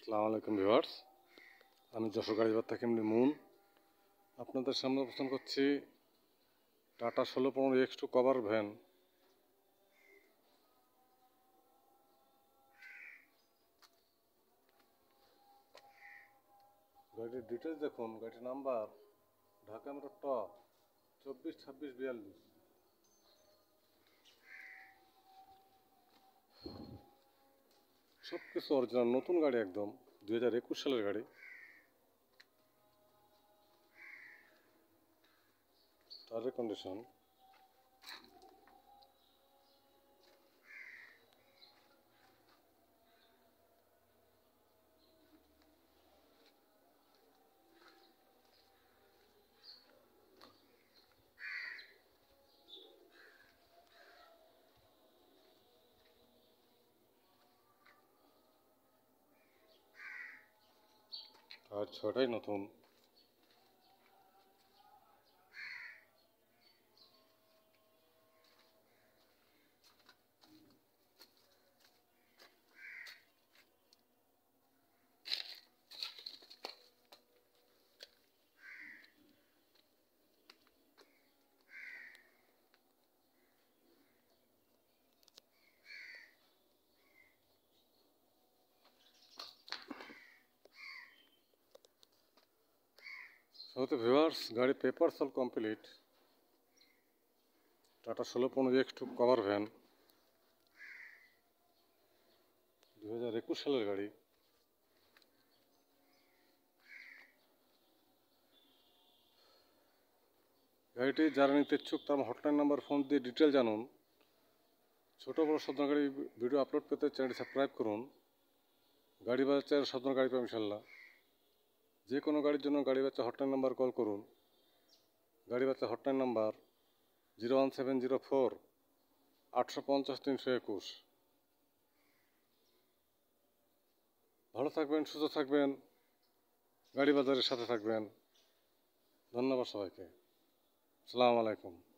আসসালামু আলাইকুম ভিউয়ার্স আমি যশোর গাড়িবার থেকে এমনি মুন আপনাদের সামনে প্রশ্ন করছি টাটা ষোলো পনেরো এক্স টু কভার ভ্যান গাড়ির ডিটেলস দেখুন গাড়ির নাম্বার ঢাকা মেট্রো টপ চব্বিশ ছাব্বিশ বিয়াল্লিশ সব কিছু অরিজিনাল নতুন গাড়ি একদম দু হাজার একুশ সালের গাড়ি টায়ারের কন্ডিশন তার ছটাই নতুন সো তো ভিউয়ার্স গাড়ি পেপারস অল কমপ্লিট টাটা ষোলো পনেরো একটু কভার ভ্যান দু হাজার একুশ সালের গাড়ি গাড়িটি যারা নিতে ইচ্ছুক তার হটলাইন নাম্বার ফোন দিয়ে ডিটেল জানুন ছোটো বড় সদর গাড়ি ভিডিও আপলোড পেতে চ্যানেলটি সাবস্ক্রাইব করুন গাড়ি বাজার চ্যানেল সদর গাড়ি পাবেন ইনশাল্লাহ যে কোনো গাড়ির জন্য গাড়ি বাচ্চা হটলাইন নাম্বার কল করুন গাড়ি বাচ্চা hotline number zero one seven zero four আটশো পঞ্চাশ তিনশো একুশ ভালো থাকবেন সুস্থ থাকবেন গাড়ি বাজারের সাথে থাকবেন ধন্যবাদ সবাইকে আসসালামু আলাইকুম